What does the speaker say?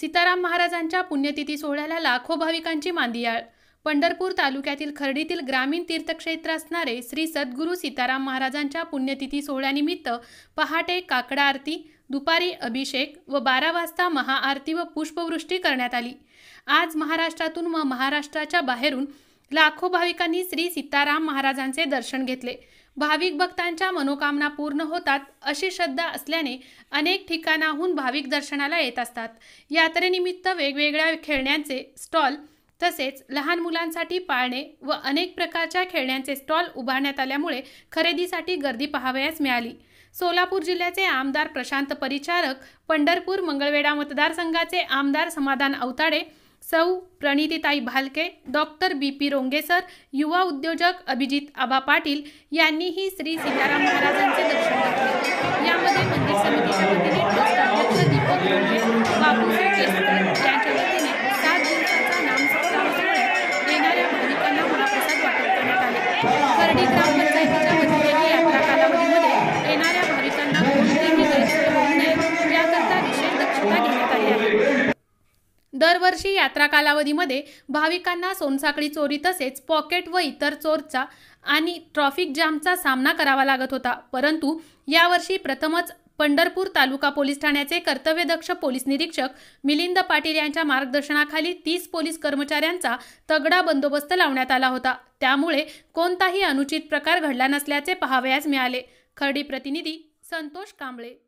सीताराम महाराजांच्या पुण्यतिथी सोहळ्याला लाखो भाविकांची मांदियाळ पंढरपूर तालुक्यातील खर्डीतील ग्रामीण तीर्थक्षेत्र असणारे श्री सद्गुरू सीताराम महाराजांच्या पुण्यतिथी सोहळ्यानिमित्त पहाटे काकडा आरती दुपारी अभिषेक व बारा वाजता महाआरती व पुष्पवृष्टी करण्यात आली आज महाराष्ट्रातून व महाराष्ट्राच्या बाहेरून लाखो भाविकांनी श्री सीताराम महाराजांचे दर्शन घेतले भाविक भक्तांच्या मनोकामना पूर्ण होतात अशी श्रद्धा असल्याने अनेक ठिकाणाहून भाविक दर्शनाला येत असतात यात्रेनिमित्त वेगवेगळ्या खेळण्यांचे स्टॉल तसेच लहान मुलांसाठी पाळणे व अनेक प्रकारच्या खेळण्यांचे स्टॉल उभारण्यात आल्यामुळे खरेदीसाठी गर्दी पाहावयास मिळाली सोलापूर जिल्ह्याचे आमदार प्रशांत परिचारक पंढरपूर मंगळवेढा मतदारसंघाचे आमदार समाधान अवताडे सौ प्रणितीताई Bhalke doctor B P Rongesar युवा उद्योजक अभिजित आबा पाटील यांनीही श्री सीताराम महाराजांचे दरवर्षी यात्रा कालावधीमध्ये भाविकांना सोनसाखळी चोरी तसेच पॉकेट व इतर चोरचा आणि ट्रॉफिक जामचा सामना करावा लागत होता परंतु यावर्षी प्रथमच पंढरपूर तालुका पोलीस ठाण्याचे कर्तव्यदक्ष पोलीस निरीक्षक मिलिंद पाटील यांच्या मार्गदर्शनाखाली तीस पोलीस कर्मचाऱ्यांचा तगडा बंदोबस्त लावण्यात आला होता त्यामुळे कोणताही अनुचित प्रकार घडला नसल्याचे पाहावयास मिळाले खर्डी प्रतिनिधी संतोष कांबळे